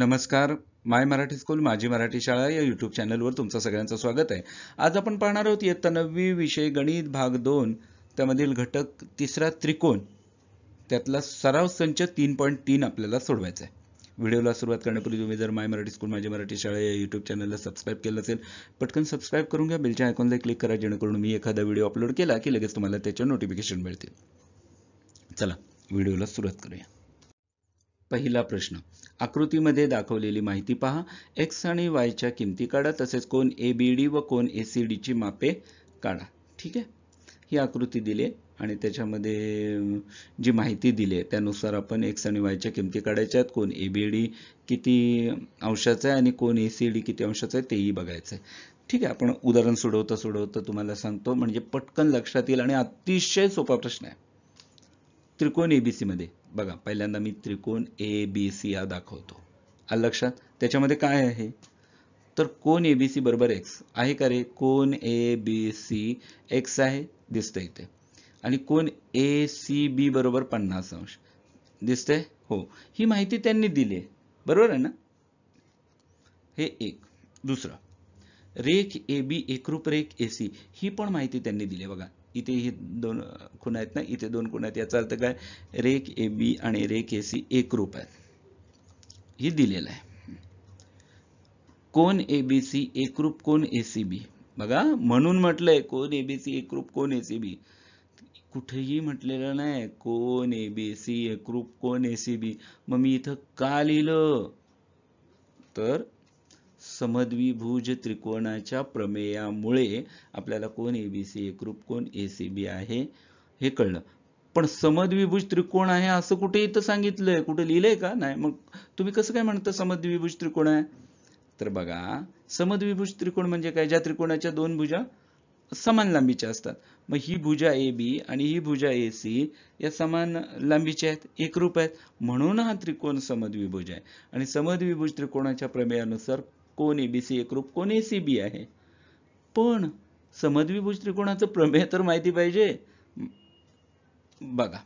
नमस्कार माय मराठी स्कूल माझी मराठी शाळा या यूट्यूब चॅनलवर तुमचं सगळ्यांचं स्वागत आहे आज आपण पाहणार आहोत इयत्ता नववी विषय गणित भाग दोन त्यामधील घटक तिसरा त्रिकोण त्यातला सराव संच तीन पॉईंट तीन आपल्याला सोडवायचा आहे व्हिडिओला सुरुवात करण्यापूर्वी तुम्ही जर माय मराठी स्कूल माझी मराठी शाळा या यूट्यूब चॅनलला सबस्क्राईब केलं असेल पटकन सबस्क्राईब करून घ्या बेलच्या आयकॉनला क्लिक करा जेणेकरून मी एखादा व्हिडिओ अपलोड केला की लगेच तुम्हाला त्याच्या नोटिफिकेशन मिळतील चला व्हिडिओला सुरुवात करूया पहिला प्रश्न आकृतीमध्ये दाखवलेली माहिती पहा एक्स आणि वायच्या किमती काढा तसेच कोण ए बी डी व कोण ए सी डीची मापे काढा ठीक आहे ही आकृती दिली आहे आणि त्याच्यामध्ये जी माहिती दिली आहे त्यानुसार आपण एक्स आणि वायच्या किमती काढायच्या आहेत कोण ए बी डी किती अंशाचं आहे आणि कोण ए सी डी किती अंशाचं आहे तेही बघायचं आहे ठीक आहे आपण उदाहरण सोडवता सोडवता तुम्हाला सांगतो म्हणजे पटकन लक्षात येईल आणि अतिशय सोपा प्रश्न आहे त्रिकोण एबीसी मध्ये बघा पहिल्यांदा मी त्रिकोण ए बी सी हा दाखवतो आलं लक्षात त्याच्यामध्ये काय आहे तर कोण ए बी सी बरोबर एक्स आहे का रे कोण ए बी सी एक्स आहे दिसतंय इथे आणि कोण ए सी बी बरोबर पन्नास अंश दिसतंय हो ही माहिती त्यांनी दिली आहे बरोबर आहे ना हे एक दुसरं रेख ए बी एकरूप रेख ए सी ही पण माहिती त्यांनी दिली आहे बघा इथे हे दोन खुणा आहेत ना इथे दोन खुणा आहेत याचा अर्थ काय रेख ए बी आणि रेख ए सी एकरूप आहेत हे दिलेलं आहे कोण ए बी सी एकरूप कोण ए सी बी बघा म्हणून म्हटलंय कोण ए बी सी एकरूप कोण ए सी बी कुठेही म्हटलेलं नाही कोण ए बी सी एकरूप कोण ए सी बी मग मी इथं का लिहिलं तर समद्विभुज त्रिकोणाच्या प्रमेयामुळे आपल्याला कोण ए बी सी एकरूप कोण ए सी बी आहे हे कळलं पण समद्विभुज त्रिकोण आहे असं कुठे इथं सांगितलंय कुठे लिहिलंय का नाही मग तुम्ही कसं काय म्हणता समद्विभुज त्रिकोण आहे तर बघा समद्विभुज त्रिकोण म्हणजे काय ज्या त्रिकोणाच्या दोन भुजा समान लांबीच्या असतात मग ही भुजा ए बी आणि ही भुजा ए सी या समान लांबीच्या आहेत एकरूप आहेत म्हणून हा त्रिकोण समद्विभुज आहे आणि समद्विभुज त्रिकोणाच्या प्रमेयानुसार कोणी बी सी एकरूप कोण सी बी आहे पण समद्विभुज त्रिकोणाचं प्रमेय तर माहिती पाहिजे बघा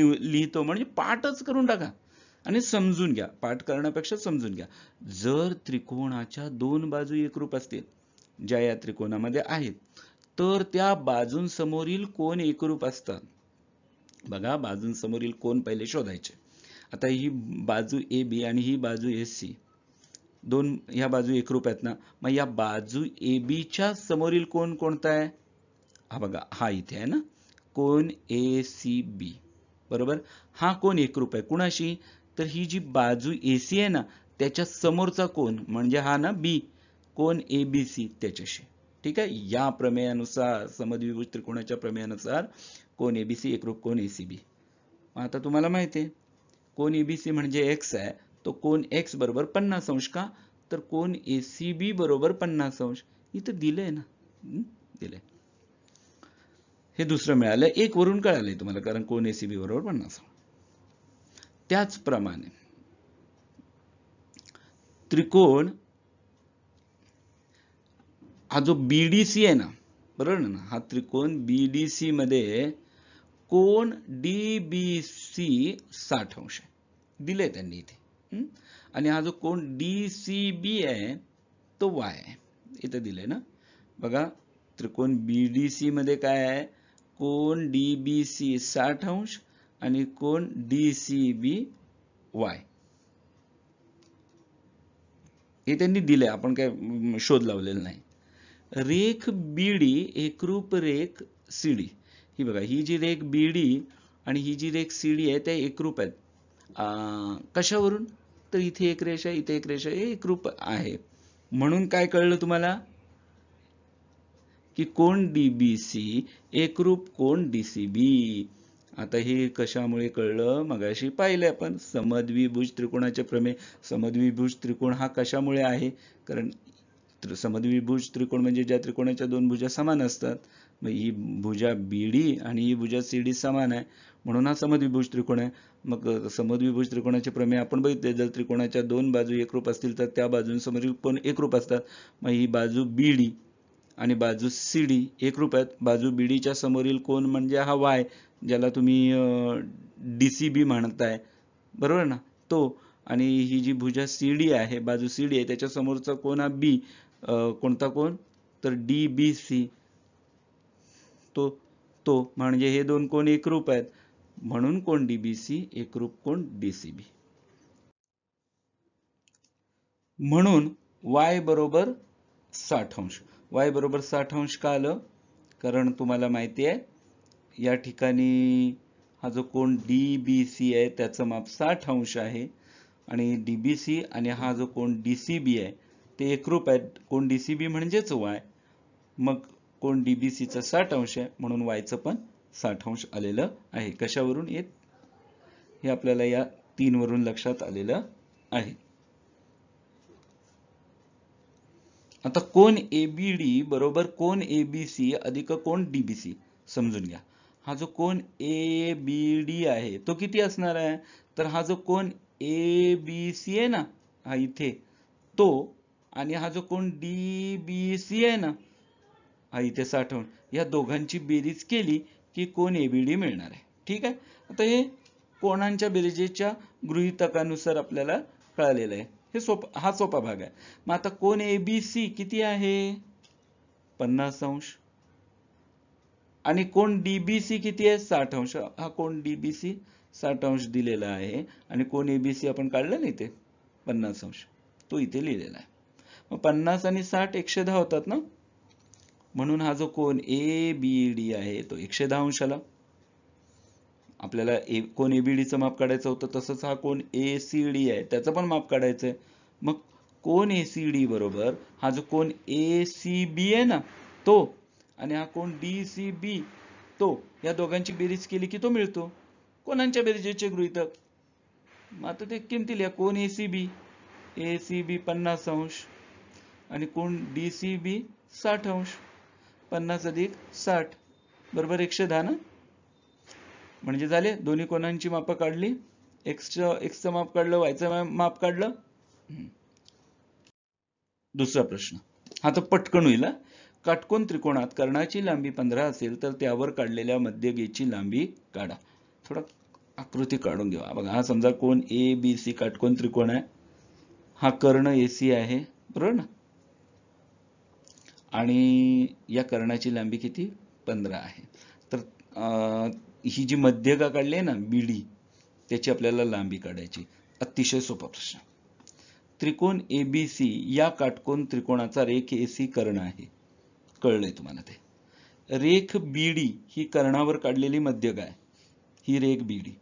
लिहितो म्हणजे पाठच करून टाका आणि समजून घ्या पाठ करण्यापेक्षा समजून घ्या जर त्रिकोणाच्या दोन बाजू एकरूप असतील ज्या या त्रिकोणामध्ये आहेत तर त्या बाजूंसमोरील कोण एकरूप असतात बघा बाजूंसमोरील कोण पहिले शोधायचे आता ही बाजू ए बी आणि ही बाजू ए सी दोन ह्या बाजू आहेत ना मग या बाजू ए बीच्या समोरील कोण कोणता आहे हा बघा हा इथे आहे ना कोण ए सी बी बरोबर हा कोण रूप आहे कुणाशी तर ही जी बाजू ए सी आहे ना त्याच्या समोरचा कोण म्हणजे हा ना बी कोण ए बी सी त्याच्याशी ठीक आहे या प्रमेयानुसार समद्विभुज त्रिकोणाच्या प्रमेयानुसार कोण ए बी सी रूप कोण ए सी बी आता तुम्हाला माहिती आहे कोण ए बी सी म्हणजे एक्स आहे तो कोण एक्स बरोबर पन्नास अंश का तर कोण ए बी बरोबर पन्नास अंश इथं दिलंय ना दिलंय हे दुसरं मिळालं एक वरून कळालंय तुम्हाला कारण कोण ए बरोबर पन्नास अंश त्याचप्रमाणे त्रिकोण हा जो बीडीसी आहे ना बरोबर ना हा त्रिकोण बीडीसी मध्ये कोण डी बी सी साठ अंश आहे दिले त्यांनी इथे आणि हा जो कोण डी सी बी आहे तो वाय आहे इथं ना बघा त्रिकोण बी डी मध्ये काय आहे कोण डी बी सी साठ अंश आणि कोण डी सी बी वाय हे त्यांनी दिलंय आपण काय शोध लावलेला नाही रेख बीडी एकरूप रेख सीडी ही बघा ही जी रेख बीडी आणि ही जी रेख सीडी आहे त्या एकरूप आहेत कशावरून फक्त इथे एक रेषा इथे एक रेषा हे एकरूप आहे म्हणून काय कळलं तुम्हाला की कोण डीबीसी एकरूप कोण बी आता हे कशामुळे कळलं मगाशी पाहिले आपण समद्विभुज त्रिकोणाचे प्रमेय समद्विभुज त्रिकोण हा कशामुळे आहे कारण समद्विभुज त्रिकोण म्हणजे ज्या त्रिकोणाच्या दोन भुजा समान असतात मग ही भुजा बी डी आणि ही भुजा सी डी समान आहे म्हणून हा समद्विभुज त्रिकोण आहे मग समद्विभुज त्रिकोणाचे प्रमेय आपण बघितले जर त्रिकोणाच्या दोन बाजू एकरूप असतील तर त्या बाजून समद्विकोण एकरूप असतात मग ही बाजू बी डी आणि बाजू सी डी एकरूप आहेत बाजू बी डीच्या समोरील कोण म्हणजे हा वाय ज्याला तुम्ही डी सी बी म्हणताय बरोबर ना तो आणि ही जी भुजा सी डी आहे बाजू सी डी आहे समोरचा कोण हा बी कोणता कोण तर डी बी सी असतो तो म्हणजे हे दोन कोण एकरूप आहेत म्हणून कोण डीबीसी एकरूप कोण डीसीबी म्हणून वाय बरोबर साठ अंश वाय बरोबर साठ अंश का आलं कारण तुम्हाला माहिती आहे या ठिकाणी हा जो कोण डीबीसी आहे त्याचं माप साठ अंश आहे आणि डीबीसी आणि हा जो कोण डीसीबी आहे ते एकरूप आहेत कोण डीसीबी म्हणजेच वाय मग कोण च साठ अंश आहे म्हणून वायचं पण साठ अंश आलेलं आहे कशावरून येत हे आपल्याला या वरून लक्षात आलेलं आहे आता कोण एबीडी बरोबर कोण एबीसी अधिक कोण डीबीसी समजून घ्या हा जो कोण ए बी डी आहे तो किती असणार आहे तर हा जो कोण ए बी सी आहे ना हा इथे तो आणि हा जो कोण डी आहे ना आई ते साठवण या दोघांची बेरीज केली की कोण एबीडी मिळणार आहे ठीक आहे आता हे कोणांच्या बेरजेच्या गृहितकानुसार आपल्याला कळालेलं आहे हे सोपा हा सोपा भाग आहे मग आता कोण एबीसी किती आहे पन्नास अंश आणि कोण डीबीसी किती आहे साठ अंश हा कोण डीबीसी साठ अंश दिलेला आहे आणि कोण एबीसी आपण काढलं नाही इथे पन्नास अंश तो इथे लिहिलेला आहे मग पन्नास आणि साठ एकशे दहा होतात ना म्हणून हा जो कोन ए बी डी आहे तो एकशे दहा अंशाला आपल्याला ए कोण ए बी माप काढायचं होतं तसंच हा कोण ए सी डी आहे त्याचं पण माप काढायचं आहे मग कोण ए सी डी बरोबर हा जो कोण ए सी बी आहे ना तो आणि हा कोण डी सी बी तो या दोघांची बेरीज केली की तो मिळतो कोणांच्या बेरीजेचे गृहितक मग आता ते किमती लिहा कोण ए सी बी ए सी बी पन्नास अंश आणि कोण डी सी बी साठ अंश पन्नास अधिक साठ बरोबर एकशे दहा ना म्हणजे झाले दोन्ही कोणांची मापं काढली एक्स एक्सचं माप काढलं वायचं माप काढलं दुसरा प्रश्न हा तर पटकन होईल काटकोन त्रिकोणात कर्णाची लांबी पंधरा असेल तर त्यावर काढलेल्या मध्यगेची लांबी काढा थोडा आकृती काढून घेऊ बघा हा समजा कोण ए बी सी काटकोन त्रिकोण आहे हा कर्ण ए सी आहे बरोबर ना आणि या कर्णाची लांबी किती पंधरा आहे तर ही जी मध्यगा काढली आहे ना बीडी त्याची आपल्याला लांबी काढायची अतिशय सोपा प्रश्न त्रिकोण ए बी सी या काटकोन त्रिकोणाचा रेख ए सी कर्ण आहे कळलंय तुम्हाला ते रेख बीडी ही कर्णावर काढलेली मध्यगा आहे ही रेख बीडी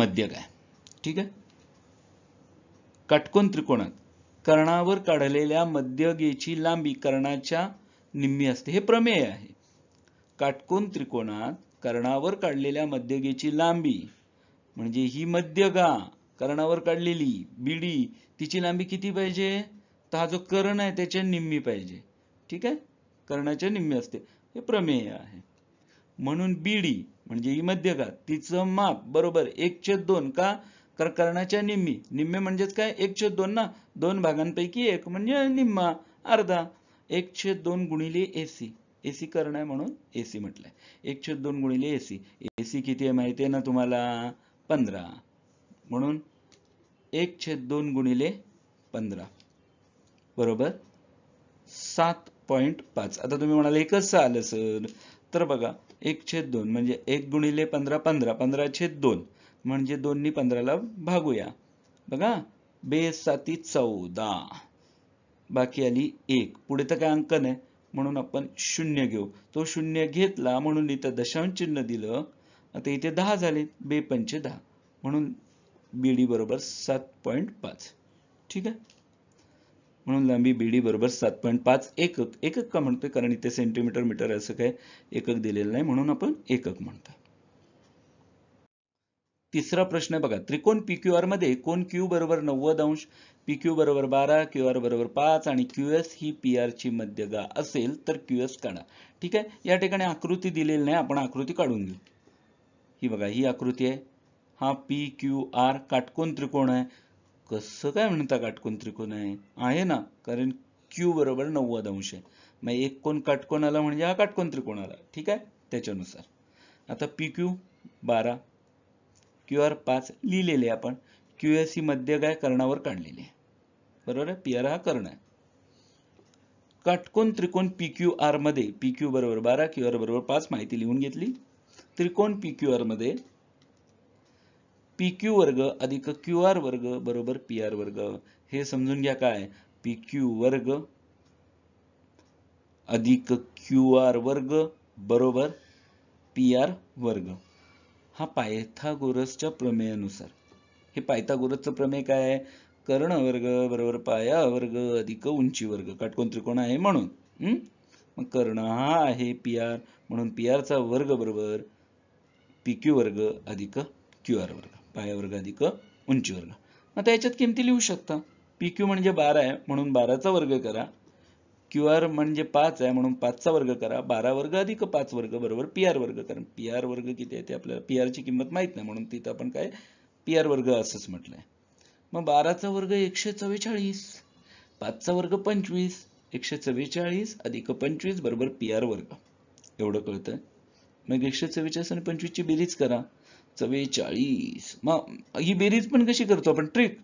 मध्यगा आहे ठीक आहे काटकोन त्रिकोणात कर्णावर काढलेल्या मध्यगेची लांबी कर्णाच्या निम्मी असते हे प्रमेय आहे काटकोन त्रिकोणात कर्णावर काढलेल्या मध्यगेची लांबी म्हणजे ही मध्यगा कर्णावर काढलेली बीडी तिची लांबी किती पाहिजे तर हा जो कर्ण आहे त्याच्या निम्मी पाहिजे ठीक आहे कर्णाच्या निम्मी असते हे प्रमेय आहे म्हणून बीडी म्हणजे ही मध्यगा तिचं माप बरोबर एकचे दोन का तर कर्णाच्या निम्मी निम्मे म्हणजेच काय एक छेद दोन ना दोन भागांपैकी एक म्हणजे निम्मा अर्धा एक छेद दोन गुणिले एसी एसी कर्ण आहे म्हणून एसी म्हटलंय एक छेद दोन गुणिले एसी एसी किती आहे माहिती आहे ना तुम्हाला पंधरा म्हणून एक छेद दोन गुणिले पंधरा बरोबर सात पॉइंट पाच आता तुम्ही म्हणाल एकच आलं सर तर बघा एक छेद दोन म्हणजे एक गुणिले पंधरा पंधरा पंधरा छेद दोन म्हणजे दोन्ही पंधराला भागूया बघा साती चौदा बाकी आली एक पुढे तर काय अंकन आहे म्हणून आपण शून्य घेऊ तो शून्य घेतला म्हणून इथं दशांश चिन्ह दिलं आता इथे दहा झाले पंचे दहा म्हणून बीडी बरोबर सात पॉईंट पाच ठीक आहे म्हणून लांबी बी डी बरोबर सात पॉईंट पाच एकक एकक का म्हणतोय कारण इथे सेंटीमीटर मीटर असं काय एकक दिलेलं नाही म्हणून आपण एकक म्हणतो तिसरा प्रश्न बघा त्रिकोण पी क्यू आर मध्ये कोण क्यू बरोबर नव्वद अंश पी क्यू बरोबर बारा क्यू आर बरोबर पाच आणि क्यू एस ही पी आर ची मध्यगा असेल तर क्यू एस काढा ठीक आहे या ठिकाणी आकृती दिलेली नाही आपण आकृती काढून घेऊ ही बघा ही आकृती आहे हा पी क्यू आर काटकोन त्रिकोण आहे कसं काय म्हणता काटकोन त्रिकोण आहे आहे ना कारण क्यू बरोबर नव्वद अंश आहे मग एक कोण काटकोण आला म्हणजे हा काटकोन त्रिकोण आला ठीक आहे त्याच्यानुसार आता पी क्यू बारा क्यू आर पाच लिहिलेले आपण क्यू एस सी मध्य काय कर्णावर काढलेले बरोबर आहे पी आर हा कर्ण आहे काटकोन त्रिकोण पी आर मध्ये पीक्यू बरोबर बारा क्यू आर बरोबर पाच माहिती लिहून घेतली त्रिकोण पी आर मध्ये पीक्यू वर्ग अधिक क्यू आर वर्ग बरोबर पी आर वर्ग हे समजून घ्या काय पी क्यू वर्ग अधिक क्यू आर वर्ग बरोबर पी आर वर्ग हा पायथागोरसच्या प्रमेयानुसार हे पायथागोरसचं प्रमेय काय आहे कर्ण वर्ग बरोबर पाया वर्ग अधिक उंची वर्ग काटकोण त्रिकोण आहे म्हणून मग कर्ण हा आहे पी आर म्हणून पी आरचा वर्ग बरोबर पी क्यू वर्ग अधिक क्यू आर वर्ग पाया वर्ग अधिक उंची वर्ग मग त्याच्यात किमती लिहू शकता पी क्यू म्हणजे बारा आहे म्हणून बाराचा वर्ग करा क्यू आर म्हणजे पाच आहे म्हणून पाचचा वर्ग करा बारा वर्ग अधिक पाच वर्ग बरोबर पी आर वर्ग कारण पी आर वर्ग किती आहे ते आपल्याला पी आरची किंमत माहीत नाही म्हणून तिथं आपण काय पी आर वर्ग असंच म्हटलंय मग बाराचा वर्ग एकशे चव्वेचाळीस पाचचा वर्ग पंचवीस एकशे चव्वेचाळीस अधिक पंचवीस बरोबर पी आर वर्ग एवढं कळतंय मग एकशे चव्वेचाळीस आणि पंचवीस ची बेरीज करा चव्वेचाळीस मग ही बेरीज पण कशी करतो आपण ट्रिक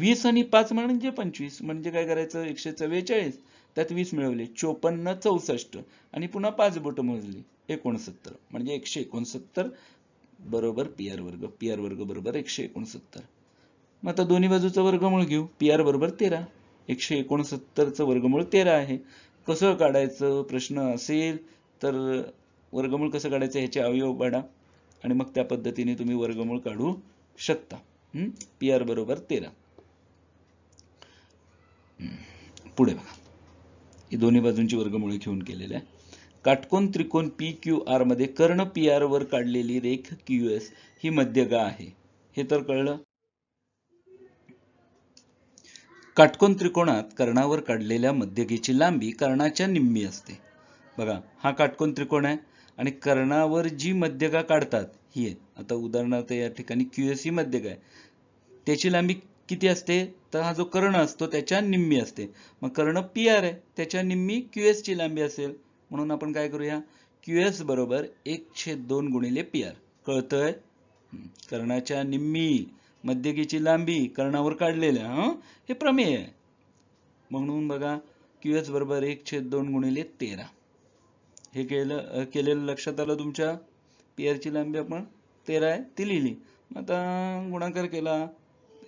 वीस आणि पाच म्हणजे पंचवीस म्हणजे काय करायचं एकशे चव्वेचाळीस त्यात वीस मिळवले चोपन्न चौसष्ट आणि पुन्हा पाच बोट मोजली एकोणसत्तर म्हणजे एकशे एकोणसत्तर बरोबर पी आर वर्ग पी आर वर्ग बरोबर एकशे एकोणसत्तर मग आता दोन्ही बाजूचा वर्गमूळ घेऊ पी आर बरोबर तेरा एकशे एकोणसत्तरचं वर्गमूळ तेरा आहे कसं काढायचं प्रश्न असेल तर वर्गमूळ कसं काढायचं ह्याचे अवयव पाडा आणि मग त्या पद्धतीने तुम्ही वर्गमूळ काढू शकता पी आर बरोबर तेरा पुढे बघा ही दोन्ही बाजूंची वर्गमुळे घेऊन केलेलं आहे काटकोन त्रिकोण पी क्यू मध्ये कर्ण पी आर वर काढलेली रेख क्यू एस ही मध्यगा आहे हे तर कळलं काटकोन त्रिकोणात कर्णावर काढलेल्या मध्यगेची लांबी कर्णाच्या निम्मी असते बघा हा काटकोन त्रिकोण आहे आणि कर्णावर जी मध्यगा काढतात ही आहे आता उदाहरणार्थ या ठिकाणी क्यू एस ही मध्यगा आहे त्याची लांबी किती असते तर हा जो कर्ण असतो त्याच्या निम्मी असते मग कर्ण पी आर आहे त्याच्या निम्मी क्यू ची लांबी असेल म्हणून आपण काय करूया क्यू एस बरोबर एक छेद दोन गुणिले पी आर कळतंय कर्णाच्या निम्मी मध्यगीची लांबी कर्णावर काढलेल्या हे प्रमेय आहे म्हणून बघा क्यू एस बरोबर छेद दोन गुणिले तेरा हे केलं केलेलं लक्षात आलं तुमच्या पी ची लांबी आपण तेरा आहे ती लिहिली आता गुणाकार केला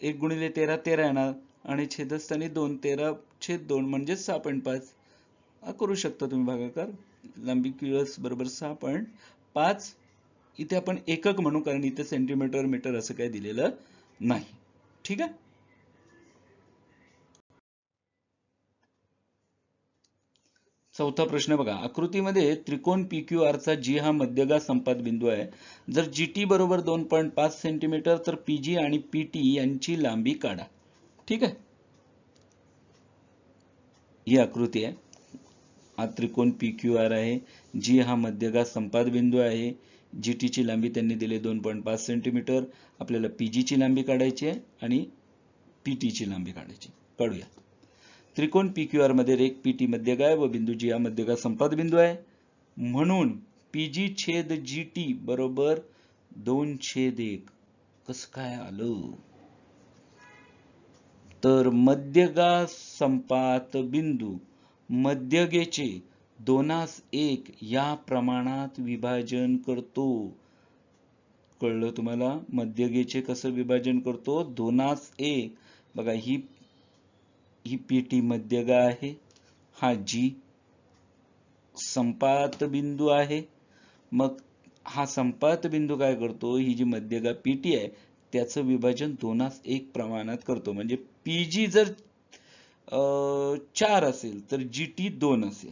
एक गुणिले तेरा तेरा येणार आणि छेदस्थानी दोन तेरा छेद दोन म्हणजेच सहा पॉईंट पाच करू शकता तुम्ही भागाकार लांबी क्युएस बरोबर सहा पॉईंट पाच इथे आपण एकक म्हणू कारण इथे सेंटीमीटर मीटर असं काही दिलेलं नाही ठीक आहे चौथा प्रश्न बघा आकृतीमध्ये त्रिकोण पी क्यू आरचा जी हा मध्यगा संपात बिंदू आहे जर जी टी बरोबर दोन पॉईंट पाच सेंटीमीटर तर पी जी आणि पी टी यांची लांबी काढा ठीक आहे ही आकृती आहे हा त्रिकोण पी क्यू आर आहे जी हा मध्यगा संपात बिंदू आहे जी ची लांबी त्यांनी दिली दोन पॉईंट पाच सेंटीमीटर आपल्याला पी ची लांबी काढायची आहे आणि पी ची लांबी काढायची काढूया त्रिकोण पी क्यू आरमध्ये रेख पी टी मध्यगाय व बिंदू जी हा मध्यगा संपात बिंदू आहे म्हणून पी जी छेद जी टी बरोबर दोन छेद एक कसं काय आलं तर मध्यगा संपात बिंदू मध्यगेचे दोनास एक या प्रमाणात विभाजन करतो कळलं तुम्हाला मध्यगेचे कसं विभाजन करतो दोनास एक बघा ही ही पेटी मध्यगा आहे हा जी संपात बिंदू आहे मग हा संपात बिंदू काय करतो ही जी मध्यगा पीटी आहे त्याचं विभाजन दोनास एक प्रमाणात करतो म्हणजे पी जी जर चार असेल तर जी टी दोन असेल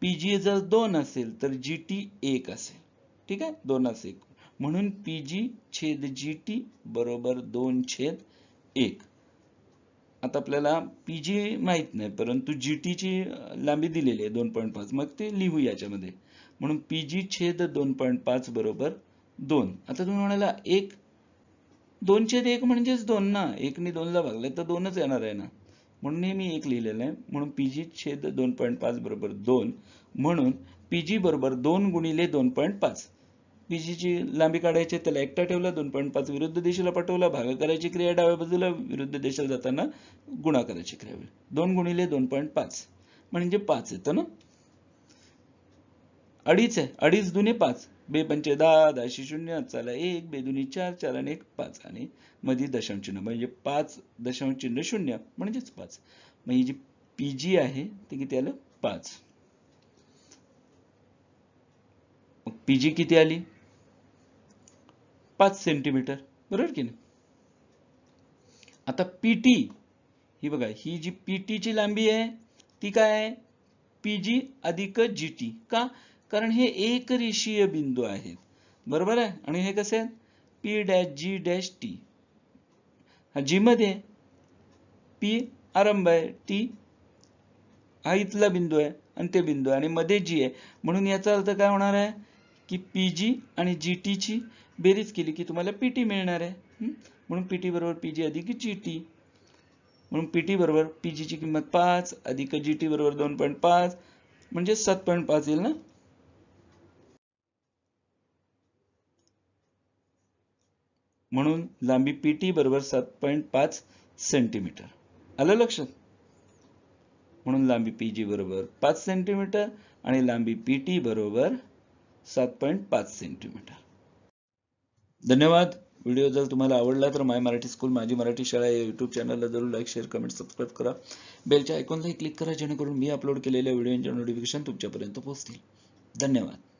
पीजी जर दोन असेल तर जी टी एक असेल ठीक आहे दोनास एक म्हणून पीजी छेद जी बरोबर दोन छेद एक आता आपल्याला पी जी माहीत नाही परंतु जी ची लांबी दिलेली आहे दोन पॉईंट पाच मग ते लिहू याच्यामध्ये म्हणून पीजी छेद दोन पॉईंट पाच बरोबर दोन आता तुम्ही म्हणाला एक दोन छेद एक म्हणजेच दोन ना एकने दोनला भागले तर दोनच येणार आहे ना म्हणून मी एक लिहिलेलं आहे म्हणून पीजी छेद दोन पॉईंट पाच बरोबर दोन म्हणून पीजी बरोबर दोन गुणिले दोन पॉईंट पाच विजेची लांबी काढायची त्याला एकटा ठेवला दोन पॉईंट पाच विरुद्ध दिशेला पाठवला भागाकाराची क्रिया डाव्या बाजूला विरुद्ध दिशेला जाताना गुणाकाराची क्रिया होईल दोन गुणिले दोन पॉईंट पाच म्हणजे पाच येतं ना अडीच आहे अडीच दुने पाच बे पंचे दहा दहाशे शून्य चाला एक बे दुनी चार चार आणि एक पाच आणि मध्ये दशांश चिन्ह म्हणजे पाच दशांश चिन्ह शून्य म्हणजेच पाच मग ही जी पी जी आहे ते किती आलं पाच पी जी किती आली पाच सेंटीमीटर बरोबर की नाही आता पीटी ही बघा ही जी पीटीची लांबी आहे ती काय आहे पीजी अधिक जीटी का कारण हे एक रेषीय बिंदू आहेत बरोबर आहे आणि हे कसे आहेत P dash G dash T हा जी मध्ये पी आरंभ आहे टी हा इथला बिंदू आहे आणि ते बिंदू आहे आणि मध्ये जी आहे म्हणून याचा अर्थ काय होणार आहे की पी जी आणि जी ची बेरीज केली की तुम्हाला पीटी मिळणार आहे म्हणून पीटी बरोबर पी जी अधिक जी टी म्हणून पीटी बरोबर पीजी ची किंमत पाच अधिक जी टी बरोबर दोन पॉईंट पाच म्हणजे सात पॉईंट पाच येईल ना म्हणून लांबी पीटी बरोबर सात पॉईंट पाच सेंटीमीटर आलं लक्षात म्हणून लांबी पीजी बरोबर पाच सेंटीमीटर आणि लांबी पीटी बरोबर सात पॉईंट पाच सेंटीमीटर धन्यवाद व्हिडिओ जर तुम्हाला आवडला तर माय मराठी स्कूल माझी मराठी शाळा या यूट्यूब चॅनलला जरूर लाईक शेअर कमेंट सबस्क्राईब करा बेलच्या आयकॉनलाही क्लिक करा जेणेकरून मी अपलोड केलेल्या व्हिडिओंच्या नोटिफिकेशन तुमच्यापर्यंत पोहोचतील धन्यवाद